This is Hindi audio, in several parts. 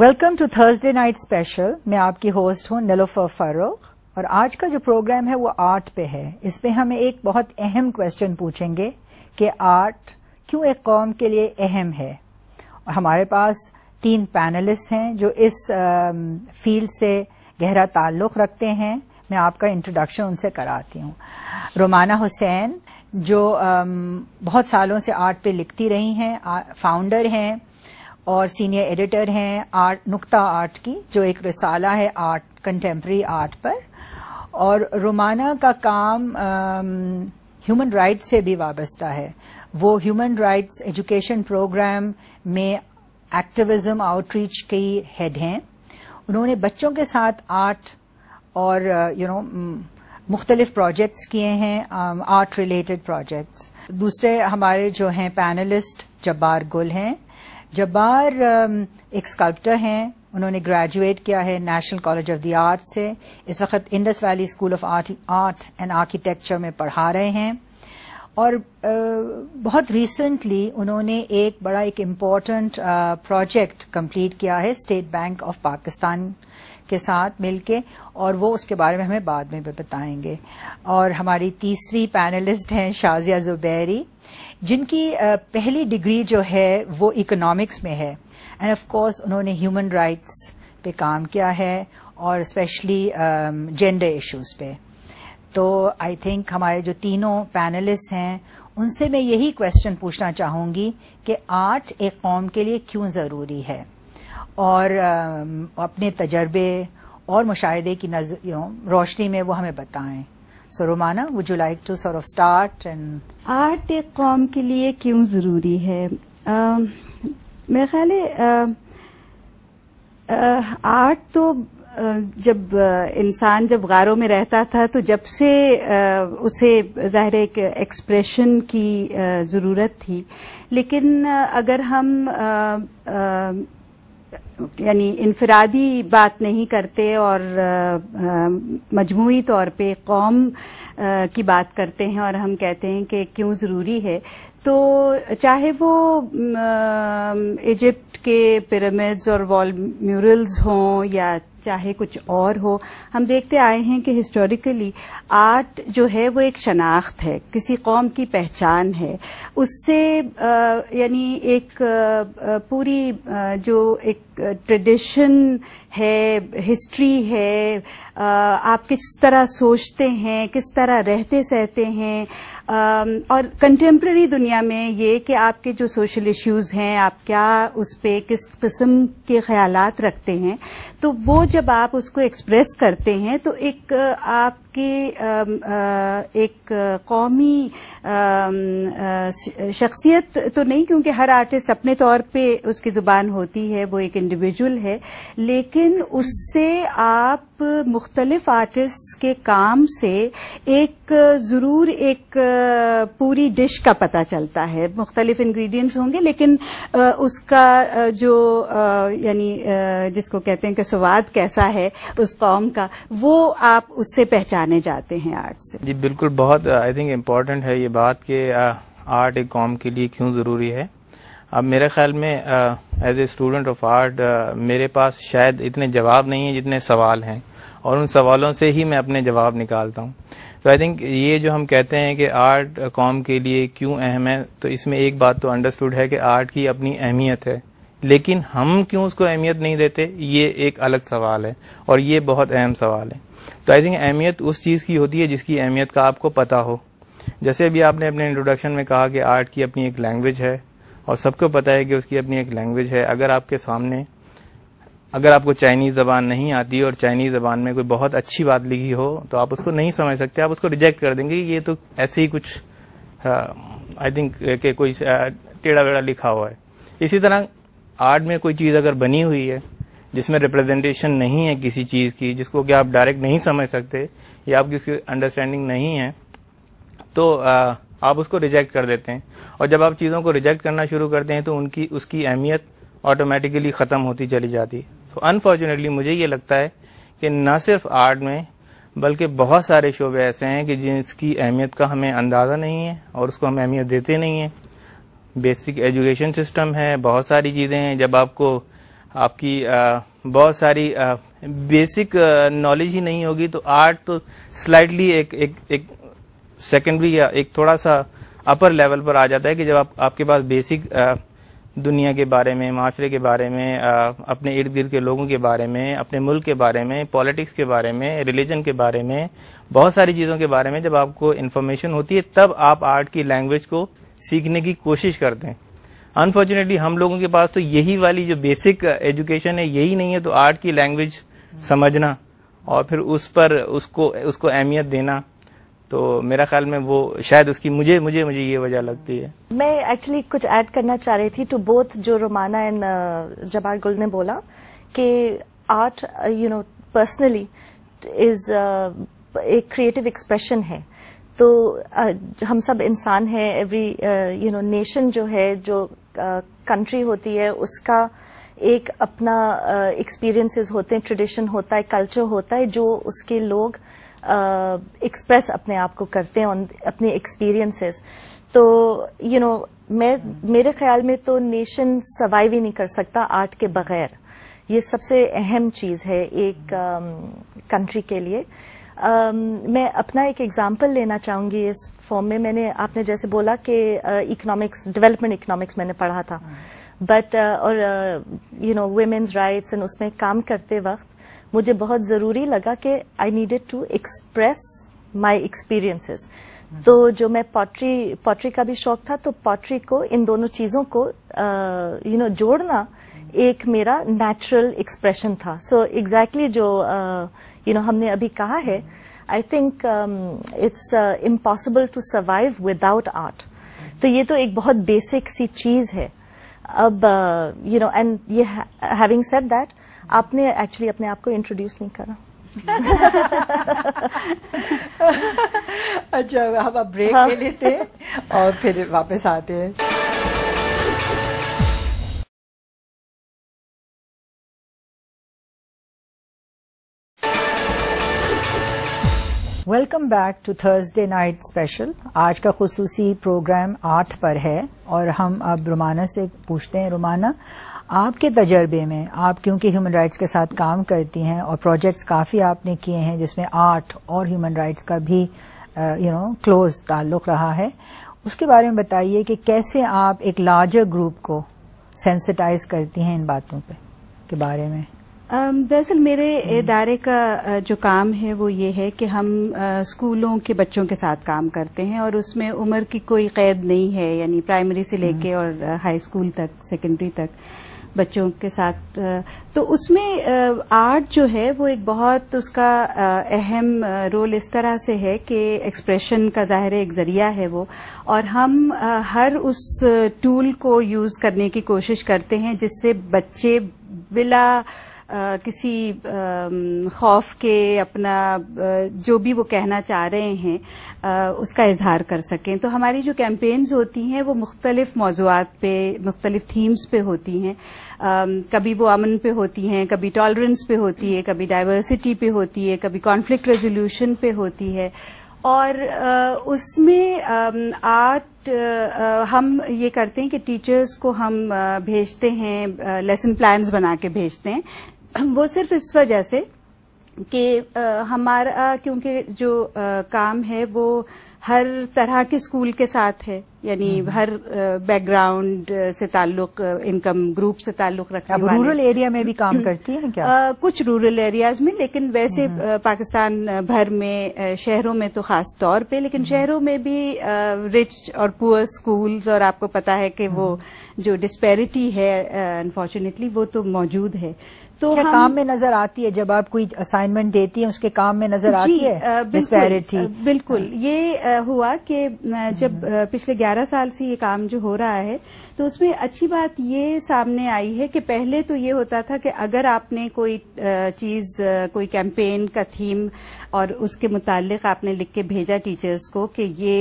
Welcome to Thursday night special मैं आपकी होस्ट हूँ निलोफर फारूक और आज का जो प्रोग्राम है वो आर्ट पे है इस पे हम एक बहुत अहम क्वेश्चन पूछेंगे कि आर्ट क्यों एक कौम के लिए अहम है और हमारे पास तीन पैनलिस्ट हैं जो इस फील्ड से गहरा ताल्लुक रखते हैं मैं आपका इंट्रोडक्शन उनसे कराती हूँ रोमाना हुसैन जो बहुत सालों से आर्ट पे लिखती रही हैं फाउंडर हैं और सीनियर एडिटर हैं आर्ट नुक्ता आर्ट की जो एक रिसाला है आर्ट कंटेम्प्रेरी आर्ट पर और रोमाना का काम ह्यूमन um, राइट्स से भी वाबस्ता है वो ह्यूमन राइट्स एजुकेशन प्रोग्राम में एक्टिविज्म आउटरीच की हेड हैं उन्होंने बच्चों के साथ आर्ट और यू uh, नो mm, मुख्तलिफ प्रोजेक्ट्स किए हैं आर्ट रिलेटेड प्रोजेक्ट्स दूसरे हमारे जो हैं पैनलिस्ट जब्बार गुल हैं जब्बार एक स्कल्प्टर हैं उन्होंने ग्रेजुएट किया है National College of the Art से इस वक्त Indus Valley School of Art art and architecture में पढ़ा रहे हैं और बहुत रिसेंटली उन्होंने एक बड़ा एक इम्पॉर्टेंट प्रोजेक्ट कंप्लीट किया है स्टेट बैंक ऑफ पाकिस्तान के साथ मिलके और वो उसके बारे में हमें बाद में भी बताएंगे और हमारी तीसरी पैनलिस्ट हैं शाजिया जुबैरी जिनकी पहली डिग्री जो है वो इकोनॉमिक्स में है एंड ऑफ कोर्स उन्होंने ह्यूमन राइट्स पे काम किया है और स्पेशली जेंडर इश्यूज पे तो आई थिंक हमारे जो तीनों पैनलिस्ट हैं उनसे मैं यही क्वेश्चन पूछना चाहूंगी कि आर्ट एक कौम के लिए क्यों जरूरी है और अपने तजर्बे और मुशाहे की नज रोशनी में वो हमें बताएं so Romana would you like to sort start and art एक कौम के लिए क्यों ज़रूरी है मेरे ख्याल आर्ट तो जब इंसान जब गारों में रहता था तो जब से उसे ज़ाहिर एक एक्सप्रेशन की ज़रूरत थी लेकिन अगर हम यानी इनफरादी बात नहीं करते और मजमू तौर पे कौम की बात करते हैं और हम कहते हैं कि क्यों ज़रूरी है तो चाहे वो इजिप्ट के पिरामिड्स और वॉल म्यूरल्स हों या चाहे कुछ और हो हम देखते आए हैं कि हिस्टोरिकली आर्ट जो है वो एक शनाख्त है किसी कौम की पहचान है उससे यानी एक आ, पूरी आ, जो एक tradition है हिस्ट्री है आप किस तरह सोचते हैं किस तरह रहते सहते हैं और कंटेम्प्रेरी दुनिया में ये कि आपके जो सोशल इश्यूज हैं आप क्या उस पर किस किस्म के ख्याल रखते हैं तो वो जब आप उसको एक्सप्रेस करते हैं तो एक आप एक कौमी शख्सियत तो नहीं क्योंकि हर आर्टिस्ट अपने तौर पे उसकी ज़ुबान होती है वो एक इंडिविजुअल है लेकिन लेकिन उससे आप मुख्तलिफ आर्टिस्ट के काम से एक ज़रूर एक पूरी डिश का पता चलता है मुख्तलिफ इंग्रेडिएंट्स होंगे लेकिन उसका जो यानी जिसको कहते हैं कि स्वाद कैसा है उस कौम का वो आप उससे पहचाने जाते हैं आर्ट से जी बिल्कुल बहुत आई थिंक इम्पोर्टेंट है ये बात कि आर्ट एक कौम के लिए क्यों ज़रूरी है अब मेरे ख्याल में as a student of art मेरे पास शायद इतने जवाब नहीं है जितने सवाल हैं और उन सवालों से ही मैं अपने जवाब निकालता हूँ तो आई थिंक ये जो हम कहते हैं कि आर्ट कॉम के लिए क्यों अहम है तो इसमें एक बात तो अंडरस्टूड है कि आर्ट की अपनी अहमियत है लेकिन हम क्यों उसको अहमियत नहीं देते ये एक अलग सवाल है और ये बहुत अहम सवाल है तो आई थिंक अहमियत उस चीज़ की होती है जिसकी अहमियत का आपको पता हो जैसे अभी आपने अपने इंट्रोडक्शन में कहा कि आर्ट की अपनी एक लैंग्वेज है और सबको पता है कि उसकी अपनी एक लैंग्वेज है अगर आपके सामने अगर आपको चाइनीज जबान नहीं आती और चाइनीज जबान में कोई बहुत अच्छी बात लिखी हो तो आप उसको नहीं समझ सकते आप उसको रिजेक्ट कर देंगे ये तो ऐसे ही कुछ आई थिंक के कोई टेढ़ा वेढ़ा लिखा हुआ है इसी तरह आर्ट में कोई चीज अगर बनी हुई है जिसमें रिप्रेजेंटेशन नहीं है किसी चीज की जिसको कि आप डायरेक्ट नहीं समझ सकते या आपकी उसकी अंडरस्टैंडिंग नहीं है तो आ, आप उसको रिजेक्ट कर देते हैं और जब आप चीज़ों को रिजेक्ट करना शुरू करते हैं तो उनकी उसकी अहमियत ऑटोमेटिकली ख़त्म होती चली जाती है तो अनफॉर्चुनेटली मुझे ये लगता है कि न सिर्फ आर्ट में बल्कि बहुत सारे शोबे ऐसे हैं कि जिसकी अहमियत का हमें अंदाज़ा नहीं है और उसको हम अहमियत देते नहीं है बेसिक एजुकेशन सिस्टम है बहुत सारी चीज़ें हैं जब आपको आपकी आ, बहुत सारी आ, बेसिक नॉलेज ही नहीं होगी तो आर्ट तो स्लाइटली एक एक एक सेकेंडरी या एक थोड़ा सा अपर लेवल पर आ जाता है कि जब आप आपके पास बेसिक दुनिया के बारे में माशरे के बारे में अपने इर्द गिर्द के लोगों के बारे में अपने मुल्क के बारे में पॉलिटिक्स के बारे में रिलीजन के बारे में बहुत सारी चीज़ों के बारे में जब आपको इन्फॉर्मेशन होती है तब आप आर्ट की लैंग्वेज को सीखने की कोशिश करते हैं अनफॉर्चुनेटली हम लोगों के पास तो यही वाली जो बेसिक एजुकेशन है यही नहीं है तो आर्ट की लैंग्वेज समझना और फिर उस पर उसको उसको अहमियत देना तो मेरा ख्याल में वो शायद उसकी मुझे मुझे मुझे ये वजह लगती है मैं एक्चुअली कुछ ऐड करना चाह रही थी टू बोथ जो रोमाना एंड uh, जबार गुल ने बोला कि art you know personally is एक क्रिएटिव एक्सप्रेशन है तो uh, हम सब इंसान हैं एवरी यू नो नेशन जो है जो कंट्री uh, होती है उसका एक अपना एक्सपीरियंसेस uh, होते हैं ट्रेडिशन होता है कल्चर होता है जो उसके लोग uh, एक्सप्रेस uh, अपने आप को करते हैं अपने एक्सपीरियंसेस तो यू you नो know, मैं मेरे ख्याल में तो नेशन सर्वाइव ही नहीं कर सकता आर्ट के बगैर ये सबसे अहम चीज़ है एक कंट्री uh, के लिए मैं अपना एक एग्जाम्पल लेना चाहूंगी इस फॉर्म में मैंने आपने जैसे बोला कि इकोनॉमिक्स डेवलपमेंट इकोनॉमिक्स मैंने पढ़ा था बट uh, और you know women's rights and उसमें काम करते वक्त मुझे बहुत ज़रूरी लगा कि I needed to express my experiences तो जो मैं पॉटरी पॉटरी का भी शौक था तो पॉटरी को इन दोनों चीज़ों को यू नो जोड़ना एक मेरा नेचुरल एक्सप्रेशन था सो so, एग्जैक्टली exactly जो यू नो हमने अभी कहा है I think it's impossible to survive without art तो ये तो एक बहुत बेसिक सी चीज है अब यू नो एंड ये हैविंग सेड दैट आपने एक्चुअली अपने आप को इंट्रोड्यूस नहीं करा अच्छा हम अब ब्रेक हाँ. ले लेते हैं और फिर वापस आते हैं welcome back to Thursday night special आज का खसूसी प्रोग्राम आठ पर है और हम अब रोमाना से पूछते हैं रोमाना आपके तजर्बे में आप क्योंकि ह्यूमन राइट्स के साथ काम करती हैं और प्रोजेक्ट्स काफ़ी आपने किए हैं जिसमें आर्ट और ह्यूमन राइट्स का भी यू नो क्लोज ताल्लुक रहा है उसके बारे में बताइए कि कैसे आप एक लार्जर ग्रुप को सेंसिटाइज करती हैं इन बातों पे के बारे में दरअसल मेरे इदारे का जो काम है वो ये है कि हम स्कूलों के बच्चों के साथ काम करते हैं और उसमें उम्र की कोई कैद नहीं है यानी प्राइमरी से लेके हम्म। और हाई स्कूल तक सेकेंडरी तक बच्चों के साथ तो उसमें आर्ट जो है वो एक बहुत उसका अहम रोल इस तरह से है कि एक्सप्रेशन का ज़ाहिर एक जरिया है वो और हम हर उस टूल को यूज़ करने की कोशिश करते हैं जिससे बच्चे बिला किसी खौफ के अपना जो भी वो कहना चाह रहे हैं उसका इजहार कर सकें तो हमारी जो कैंपेन्स होती हैं वो मुख्तलिफ मौजूद पे मुख्तलिफ थीम्स पे होती हैं कभी वो अमन पे होती हैं कभी टॉलरेंस पे होती है कभी डाइवर्सिटी पे होती है कभी कॉन्फ्लिक्ट रेजोल्यूशन पे होती है और उसमें आर्ट हम ये करते हैं कि टीचर्स को हम भेजते हैं लेसन प्लान्स बना के भेजते हैं वो सिर्फ इस वजह से कि हमारा क्योंकि जो आ, काम है वो हर तरह के स्कूल के साथ है यानी हम्म, हम्म। हर बैकग्राउंड से ताल्लुक इनकम ग्रुप से ताल्लुक रखने है रूरल एरिया में भी काम करती है क्या आ, कुछ रूरल एरियाज में लेकिन वैसे हम्म, पाकिस्तान भर में शहरों में तो खास तौर पे लेकिन शहरों में भी आ, रिच और पुअर स्कूल्स और आपको पता है कि वो जो डिस्पेरिटी है अनफॉर्चुनेटली वो तो मौजूद है तो क्या हम, काम में नजर आती है जब आप कोई असाइनमेंट देती है उसके काम में नजर आती है डिस्पैरिटी बिल्कुल हाँ। ये हुआ कि जब पिछले 11 साल से ये काम जो हो रहा है तो उसमें अच्छी बात ये सामने आई है कि पहले तो ये होता था कि अगर आपने कोई चीज कोई कैंपेन का थीम और उसके मुतालिक आपने लिख के भेजा टीचर्स को कि ये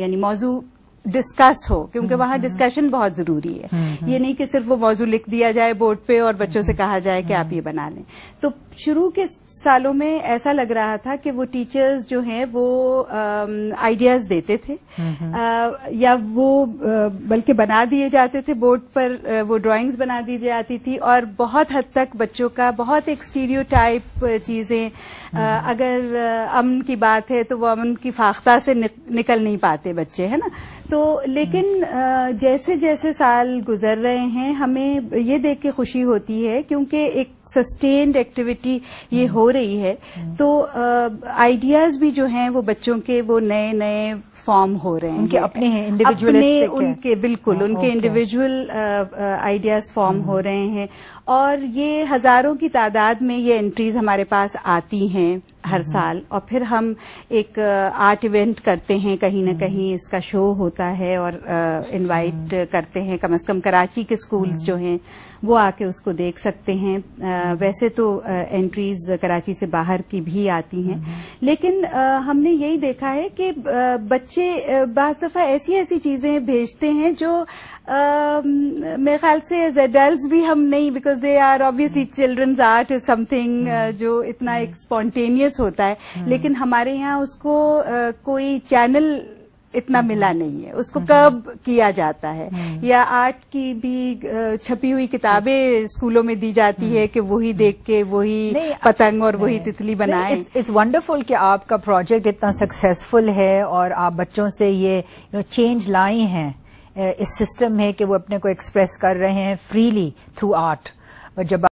यानी मौजू डिस्कस हो क्योंकि वहां डिस्कशन हम्म, हम्म। बहुत जरूरी है हम्म, ये नहीं कि सिर्फ वो मौजू लिख दिया जाए बोर्ड पे और बच्चों से कहा जाए कि आप ये बना लें तो शुरू के सालों में ऐसा लग रहा था कि वो टीचर्स जो हैं वो आइडियाज देते थे आ, या वो बल्कि बना दिए जाते थे बोर्ड पर वो ड्राइंग्स बना दी जाती थी और बहुत हद तक बच्चों का बहुत एक स्टीरियोटाइप टाइप चीजें अगर अमन की बात है तो वो अमन की फाख्ता से निकल नहीं पाते बच्चे है ना तो लेकिन हम्म। जैसे जैसे साल गुजर रहे हैं हमें ये देख के खुशी होती है क्योंकि एक सस्टेन्ड एक्टिविटी ये हम्म। हो रही है हम्म। तो आइडियाज भी जो हैं वो बच्चों के वो नए नए फॉर्म हो रहे हैं उनके अपने हैं इंडिविजुअल अपने उनके बिल्कुल हाँ, उनके इंडिविजुअल आइडियाज फॉर्म हो रहे हैं और ये हजारों की तादाद में ये एंट्रीज हमारे पास आती हैं हर हम्म। साल और फिर हम एक आर्ट इवेंट करते हैं कहीं ना हम्म। कहीं इसका शो होता है और इनवाइट हम्म। करते हैं कम से कम कराची के स्कूल्स जो हैं वो आके उसको देख सकते हैं वैसे तो एंट्रीज कराची से बाहर की भी आती हैं हम्म। लेकिन हमने यही देखा है कि बच्चे बज दफ़ा ऐसी ऐसी चीज़ें भेजते हैं जो मेरे ख्याल से एज एडल्ट भी हम नहीं because they are obviously children's art is something जो इतना हम्म। एक स्पॉन्टेनियस होता है हम्म। लेकिन हमारे यहाँ उसको कोई चैनल इतना हम्म। मिला नहीं है उसको हम्म। कब किया जाता है हम्म। या आर्ट की भी छपी हुई किताबें स्कूलों में दी जाती है कि वही देख के वही पतंग और वही तितली बनाए इट्स वंडरफुल कि आपका प्रोजेक्ट इतना सक्सेसफुल है और आप बच्चों से ये यू नो चेंज लाई हैं इस सिस्टम में कि वो अपने को एक्सप्रेस कर रहे हैं फ्रीली थ्रू आर्ट और जब